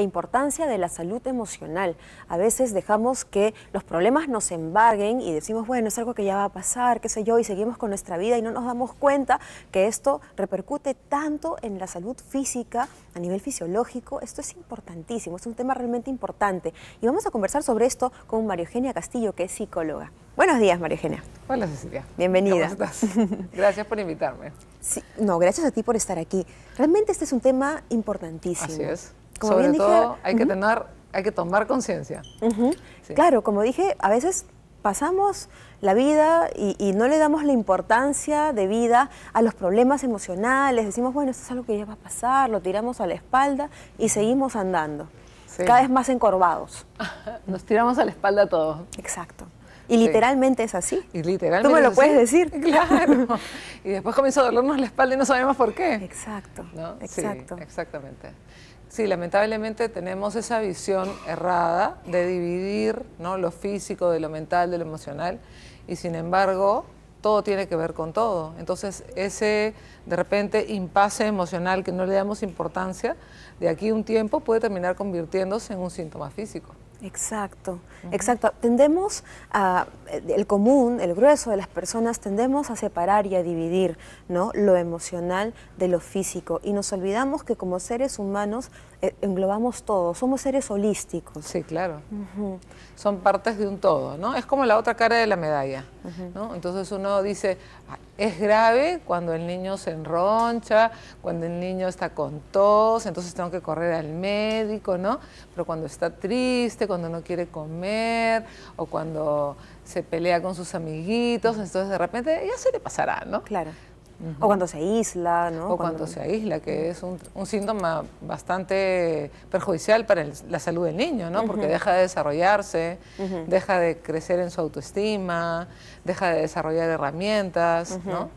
la importancia de la salud emocional. A veces dejamos que los problemas nos embarguen y decimos, bueno, es algo que ya va a pasar, qué sé yo, y seguimos con nuestra vida y no nos damos cuenta que esto repercute tanto en la salud física, a nivel fisiológico. Esto es importantísimo, es un tema realmente importante. Y vamos a conversar sobre esto con María Eugenia Castillo, que es psicóloga. Buenos días, María Eugenia. Hola, Cecilia. Bienvenida. ¿Cómo estás? Gracias por invitarme. no, gracias a ti por estar aquí. Realmente este es un tema importantísimo. Así es. Sobre todo hay que tener, hay que tomar conciencia. Claro, como dije, a veces pasamos la vida y, no le damos la importancia de vida a los problemas emocionales, decimos, bueno, esto es algo que ya va a pasar, lo tiramos a la espalda y seguimos andando, cada vez más encorvados. Nos tiramos a la espalda todo. Exacto. Y literalmente es así. Y literalmente. Tú me lo puedes decir. Claro. y después comienza a dolernos la espalda y no sabemos por qué. Exacto. Exacto. exactamente. Sí, lamentablemente tenemos esa visión errada de dividir ¿no? lo físico de lo mental, de lo emocional, y sin embargo todo tiene que ver con todo. Entonces ese de repente impasse emocional que no le damos importancia, de aquí un tiempo puede terminar convirtiéndose en un síntoma físico. Exacto, exacto. Tendemos a, eh, el común, el grueso de las personas, tendemos a separar y a dividir ¿no? lo emocional de lo físico y nos olvidamos que como seres humanos eh, englobamos todo, somos seres holísticos. Sí, claro. Son partes de un todo, ¿no? Es como la otra cara de la medalla, ¿no? Entonces uno dice, es grave cuando el niño se enroncha, cuando el niño está con tos, entonces tengo que correr al médico, ¿no? Pero cuando está triste, cuando no quiere comer o cuando se pelea con sus amiguitos, entonces de repente ya se le pasará, ¿no? Claro. O cuando se aísla, ¿no? O cuando, se aísla, que es un, síntoma bastante perjudicial para la salud del niño, ¿no? Porque deja de desarrollarse, deja de crecer en su autoestima, deja de desarrollar herramientas, ¿no?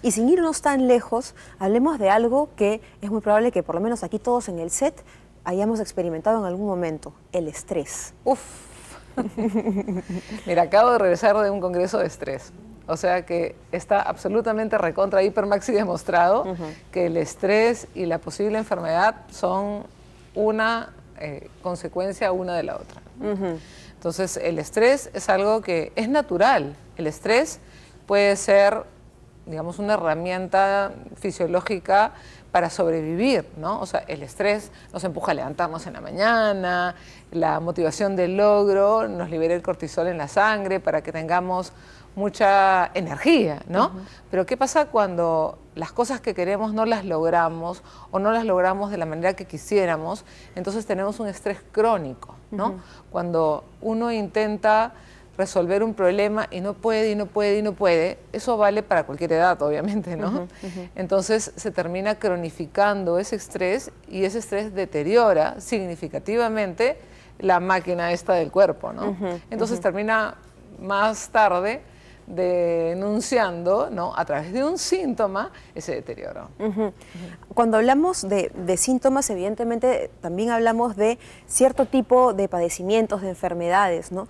Y sin irnos tan lejos, hablemos de algo que es muy probable que por lo menos aquí todos en el set hayamos experimentado en algún momento, el estrés. Uf. Mira, acabo de regresar de un congreso de estrés. O sea que está absolutamente recontra hipermaxi demostrado que el estrés y la posible enfermedad son una eh, consecuencia una de la otra. Entonces el estrés es algo que es natural. El estrés puede ser, digamos, una herramienta fisiológica para sobrevivir, ¿no? O sea, el estrés nos empuja a levantarnos en la mañana, la motivación del logro nos libera el cortisol en la sangre para que tengamos mucha energía, ¿no? Pero ¿qué pasa cuando las cosas que queremos no las logramos o no las logramos de la manera que quisiéramos? Entonces tenemos un estrés crónico, ¿no? Cuando uno intenta resolver un problema y no puede y no puede y no puede, eso vale para cualquier edad, obviamente, ¿no? Entonces se termina cronificando ese estrés y ese estrés deteriora significativamente la máquina esta del cuerpo, ¿no? Entonces termina más tarde denunciando ¿no? a través de un síntoma ese deterioro. Cuando hablamos de, síntomas, evidentemente también hablamos de cierto tipo de padecimientos, de enfermedades. ¿no?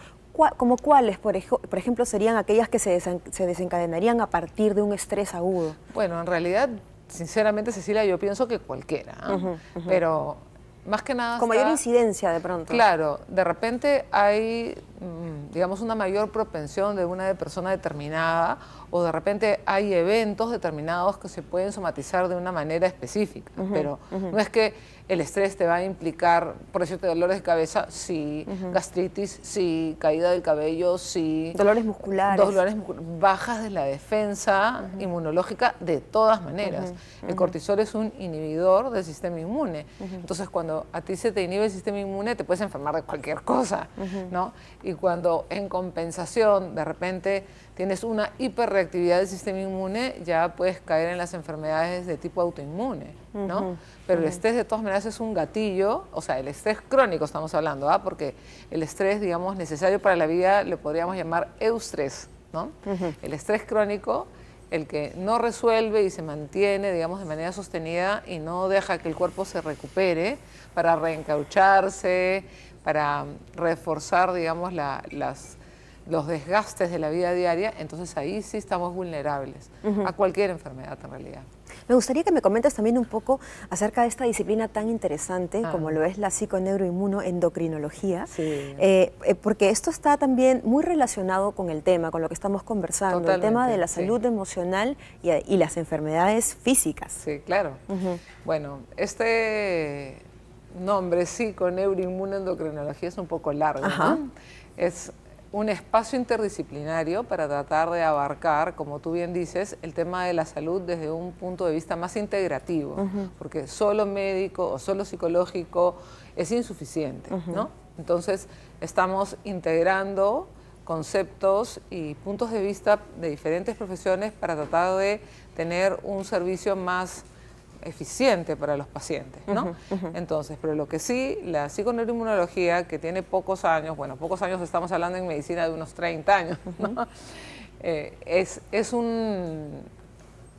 como cuáles, por, por, ejemplo, serían aquellas que se, desencadenarían a partir de un estrés agudo? Bueno, en realidad sinceramente, Cecilia, yo pienso que cualquiera, ¿ah? pero más que nada... Con mayor incidencia de pronto. Claro, de repente hay, mm, digamos, una mayor propensión de una persona determinada o de repente hay eventos determinados que se pueden somatizar de una manera específica, pero no es que el estrés te va a implicar, por decirte, dolores de cabeza, si gastritis, si caída del cabello, si Dolores musculares. Dolores bajas de la defensa inmunológica de todas maneras. El cortisol es un inhibidor del sistema inmune. Entonces, cuando a ti se te inhibe el sistema inmune, te puedes enfermar de cualquier cosa, ¿no? Y cuando en compensación, de repente, tienes una hiperreactividad del sistema inmune, ya puedes caer en las enfermedades de tipo autoinmune, ¿no? Pero el estrés, de todas maneras, es un gatillo, o sea, el estrés crónico estamos hablando, ¿ah? Porque el estrés, digamos, necesario para la vida, lo podríamos llamar eustrés, ¿no? El estrés crónico el que no resuelve y se mantiene, digamos, de manera sostenida y no deja que el cuerpo se recupere para reencaucharse, para reforzar, digamos, las, los desgastes de la vida diaria, entonces ahí sí estamos vulnerables a cualquier enfermedad en realidad. Me gustaría que me comentes también un poco acerca de esta disciplina tan interesante ah. como lo es la psico sí. endocrinología eh, eh, porque esto está también muy relacionado con el tema, con lo que estamos conversando, el tema de la salud emocional y, las enfermedades físicas. Sí, claro. Bueno, este nombre psico-neuro-inmuno-endocrinología, es un poco largo, ¿no? Es un espacio interdisciplinario para tratar de abarcar, como tú bien dices, el tema de la salud desde un punto de vista más integrativo, porque solo médico o solo psicológico es insuficiente, ¿no? Entonces, estamos integrando conceptos y puntos de vista de diferentes profesiones para tratar de tener un servicio más eficiente para los pacientes, ¿no? Entonces, pero lo que sí, la psiconeuroinmunología, que tiene pocos años, bueno, pocos años estamos hablando en medicina de unos 30 años, ¿no? Eh, es, es un,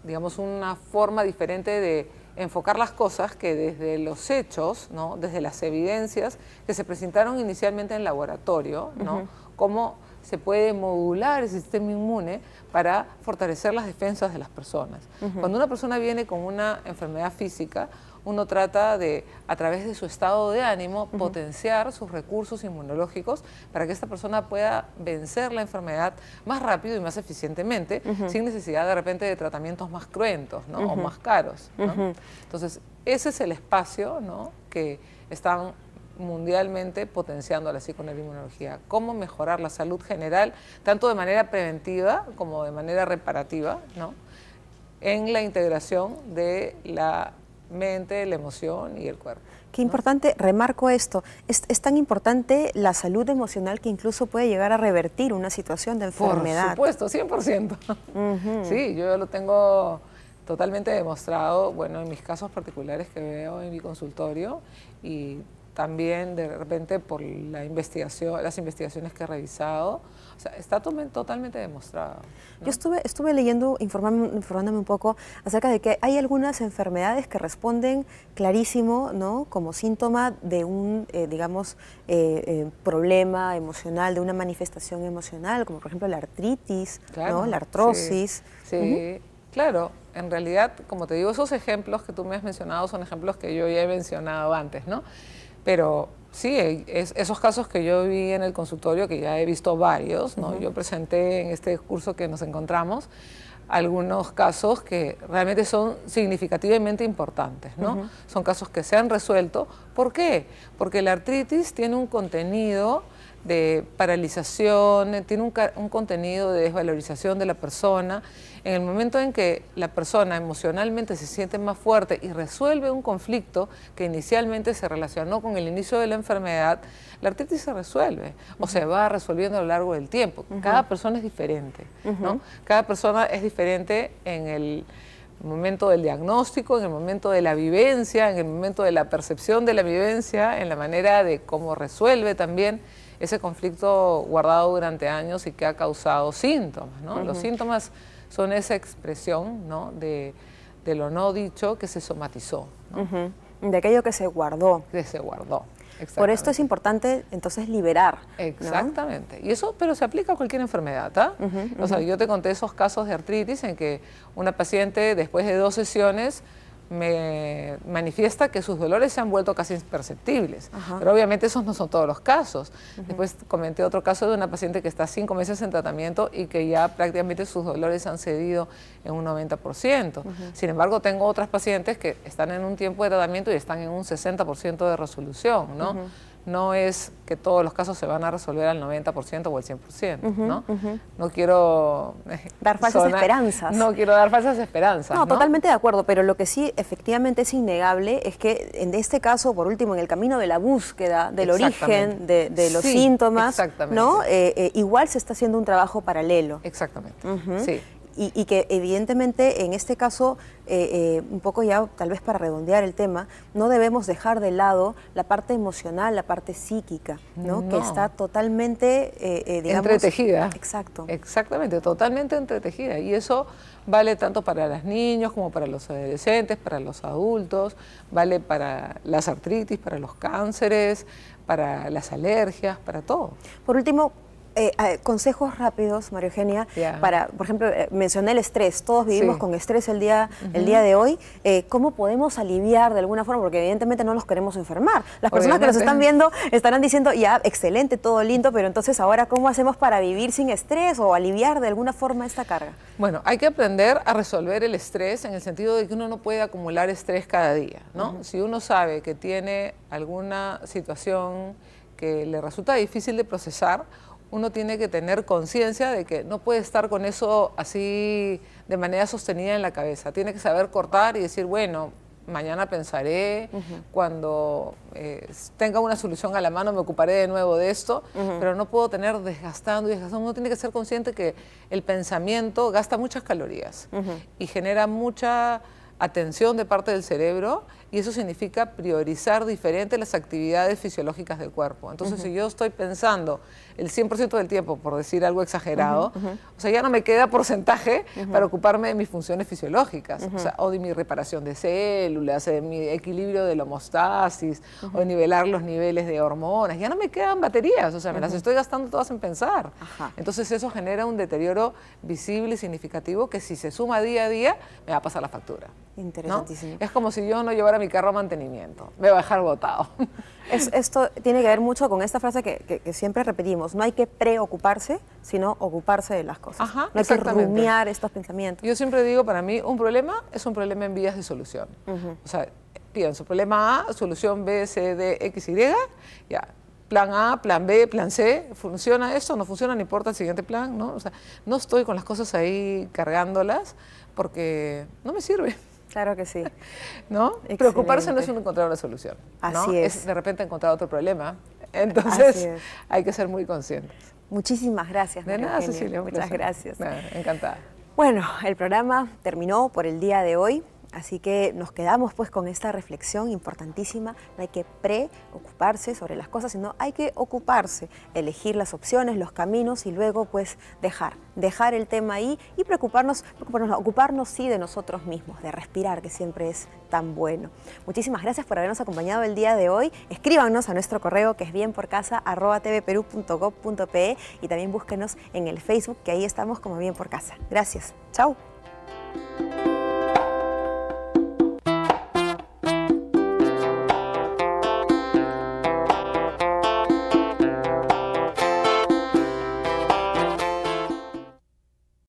digamos, una forma diferente de enfocar las cosas que desde los hechos, ¿no? desde las evidencias que se presentaron inicialmente en laboratorio, ¿no? como se puede modular el sistema inmune para fortalecer las defensas de las personas. Cuando una persona viene con una enfermedad física, uno trata de, a través de su estado de ánimo, potenciar sus recursos inmunológicos para que esta persona pueda vencer la enfermedad más rápido y más eficientemente, sin necesidad de repente de tratamientos más cruentos o más caros. Entonces, ese es el espacio que están mundialmente potenciando la psiconeuroinmunología. Cómo mejorar la salud general, tanto de manera preventiva como de manera reparativa, ¿no? en la integración de la mente, la emoción y el cuerpo. Qué importante, remarco esto, es, tan importante la salud emocional que incluso puede llegar a revertir una situación de enfermedad. Por supuesto, 100%. Sí, yo lo tengo totalmente demostrado, bueno, en mis casos particulares que veo en mi consultorio y también de repente por la investigación, las investigaciones que he revisado. O sea, está totalmente demostrado. Yo estuve, estuve leyendo, informándome un poco acerca de que hay algunas enfermedades que responden clarísimo, ¿no? Como síntoma de un, eh, digamos, eh, eh, problema emocional, de una manifestación emocional, como por ejemplo la artritis, La artrosis. Sí, claro en realidad, como te digo, esos ejemplos que tú me has mencionado son ejemplos que yo ya he mencionado antes, ¿no? Pero sí, esos casos que yo vi en el consultorio, que ya he visto varios, ¿no? Yo presenté en este curso que nos encontramos algunos casos que realmente son significativamente importantes, ¿no? Son casos que se han resuelto. ¿Por qué? Porque la artritis tiene un contenido de paralización, eh, tiene un, contenido de desvalorización de la persona. En el momento en que la persona emocionalmente se siente más fuerte y resuelve un conflicto que inicialmente se relacionó con el inicio de la enfermedad, la artritis se resuelve o se va resolviendo a lo largo del tiempo. Cada persona es diferente, ¿no? Cada persona es diferente en el momento del diagnóstico, en el momento de la vivencia, en el momento de la percepción de la vivencia, en la manera de cómo resuelve también ese conflicto guardado durante años y que ha causado síntomas. ¿no? Los síntomas son esa expresión ¿no? de, lo no dicho que se somatizó. ¿no? De aquello que se guardó. Que se guardó. Por esto es importante entonces liberar. Exactamente. Y eso, pero se aplica a cualquier enfermedad, ¿ah? yo te conté esos casos de artritis en que una paciente después de dos sesiones me manifiesta que sus dolores se han vuelto casi imperceptibles. Pero obviamente esos no son todos los casos. Después comenté otro caso de una paciente que está cinco meses en tratamiento y que ya prácticamente sus dolores han cedido en un 90%. Sin embargo, tengo otras pacientes que están en un tiempo de tratamiento y están en un 60% de resolución, ¿no? no es que todos los casos se van a resolver al 90% o al 100%, ¿no? Eh, no quiero... Dar falsas esperanzas. No quiero dar falsas esperanzas. No, totalmente de acuerdo, pero lo que sí efectivamente es innegable es que en este caso, por último, en el camino de la búsqueda del origen, de, los síntomas, ¿no? Eh, eh, igual se está haciendo un trabajo paralelo. Exactamente, sí y, que evidentemente en este caso, eh, eh, un poco ya tal vez para redondear el tema, no debemos dejar de lado la parte emocional, la parte psíquica, ¿no? que está totalmente, eh, eh, digamos... Entretejida. Exacto. Exactamente, totalmente entretejida. Y eso vale tanto para los niños como para los adolescentes, para los adultos, vale para las artritis, para los cánceres, para las alergias, para todo. Por último, eh, eh, consejos rápidos, María Eugenia, para, por ejemplo, eh, mencioné el estrés, todos vivimos con estrés el día, el día de hoy, ¿cómo podemos aliviar de alguna forma? Porque evidentemente no nos queremos enfermar. Las personas que nos están viendo estarán diciendo, ya, excelente, todo lindo, pero entonces ahora, ¿cómo hacemos para vivir sin estrés o aliviar de alguna forma esta carga? Bueno, hay que aprender a resolver el estrés en el sentido de que uno no puede acumular estrés cada día, ¿no? Si uno sabe que tiene alguna situación que le resulta difícil de procesar, uno tiene que tener conciencia de que no puede estar con eso así de manera sostenida en la cabeza. Tiene que saber cortar y decir, bueno, mañana pensaré, cuando eh, tenga una solución a la mano me ocuparé de nuevo de esto, pero no puedo tener desgastando y desgastando. Uno tiene que ser consciente que el pensamiento gasta muchas calorías y genera mucha atención de parte del cerebro y eso significa priorizar diferente las actividades fisiológicas del cuerpo. Entonces, si yo estoy pensando el 100% del tiempo, por decir algo exagerado, o sea, ya no me queda porcentaje para ocuparme de mis funciones fisiológicas, o, de mi reparación de células, de mi equilibrio de la homostasis, o de nivelar los niveles de hormonas. Ya no me quedan baterías, o sea, me las estoy gastando todas en pensar. Entonces, eso genera un deterioro visible y significativo que si se suma día a día, me va a pasar la factura. Interesantísimo. Es como si yo no llevara mi carro a mantenimiento, me va a dejar botado. Es, esto tiene que ver mucho con esta frase que, siempre repetimos, no hay que preocuparse, sino ocuparse de las cosas. no hay que rumiar estos pensamientos. Yo siempre digo, para mí, un problema es un problema en vías de solución. O sea, pienso, problema A, solución B, C, D, X, Y, ya, plan A, plan B, plan C, ¿funciona esto? ¿No funciona? No importa el siguiente plan, ¿no? O sea, no estoy con las cosas ahí cargándolas porque no me sirve. Claro que sí. ¿No? Preocuparse no es encontrar una solución. ¿no? Así es. es. De repente encontrar otro problema. Entonces hay que ser muy conscientes. Muchísimas gracias. De nada, Cecilia. Muchas gracias. encantada. Bueno, el programa terminó por el día de hoy. Así que nos quedamos pues con esta reflexión importantísima, no hay que preocuparse sobre las cosas, sino hay que ocuparse, elegir las opciones, los caminos y luego pues dejar, dejar el tema ahí y preocuparnos, preocuparnos, ocuparnos sí de nosotros mismos, de respirar que siempre es tan bueno. Muchísimas gracias por habernos acompañado el día de hoy. Escríbanos a nuestro correo que es bienporcasa@tvperu.gob.pe y también búsquenos en el Facebook que ahí estamos como bien por casa. Gracias. Chao.